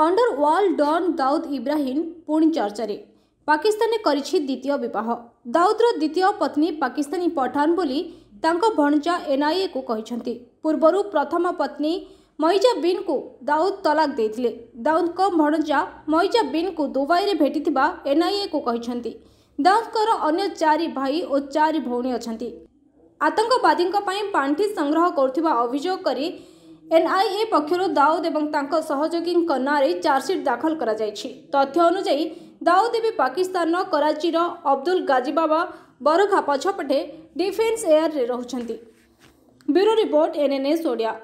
under underworld don Dawood Ibrahim ପୁଣି ଚର୍ଚ୍ଚାରେ ପାକିସ୍ତାନରେ କରିଛି ଦ୍ୱିତୀୟ ବିବାହ ଦାଉଦର ଦ୍ୱିତୀୟ ପତ୍ନୀ ପାକିସ୍ତାନୀ ପଠାନ ବୋଲି ତାଙ୍କ ଭଣଜା ଏନ୍ଆଇଏକୁ କହିଛନ୍ତି ପୂର୍ବରୁ ପ୍ରଥମ ପତ୍ନୀ ମଇଜା ବିନ୍କୁ ଦାଉଦ ତଲାକ ଦେଇଥିଲେ ଦାଉଦଙ୍କ ଭଣଜା ମଇଜା ବିନ୍କୁ ଦୁବାଇରେ ଭେଟିଥିବା ଏନ୍ଆଇଏକୁ କହିଛନ୍ତି ଦାଉଦଙ୍କର ଅନ୍ୟ ଚାରି ଭାଇ ଓ ଚାରି ଭଉଣୀ ଅଛନ୍ତି ଆତଙ୍କବାଦୀଙ୍କ ପାଇଁ ପାଣ୍ଠି ସଂଗ୍ରହ କରୁଥିବା ଅଭିଯୋଗ କରି ଏନ୍ଆଇଏ ପକ୍ଷରୁ ଦାଉଦ ଏବଂ ତାଙ୍କ ସହଯୋଗୀଙ୍କ ନାଁରେ ଚାର୍ଜସିଟ୍ ଦାଖଲ କରାଯାଇଛି ତଥ୍ୟ ଅନୁଯାୟୀ ଦାଉଦ ଏବେ ପାକିସ୍ତାନର କରାଚିର ଅବଦୁଲ ଗାଜିବାବା ବରଖା ପଛପଟେ ଡିଫେନ୍ସ ଏୟାରରେ ରହୁଛନ୍ତି ବ୍ୟୁରୋ ରିପୋର୍ଟ ଏନ୍ଏନ୍ଏସ୍ ଓଡ଼ିଆ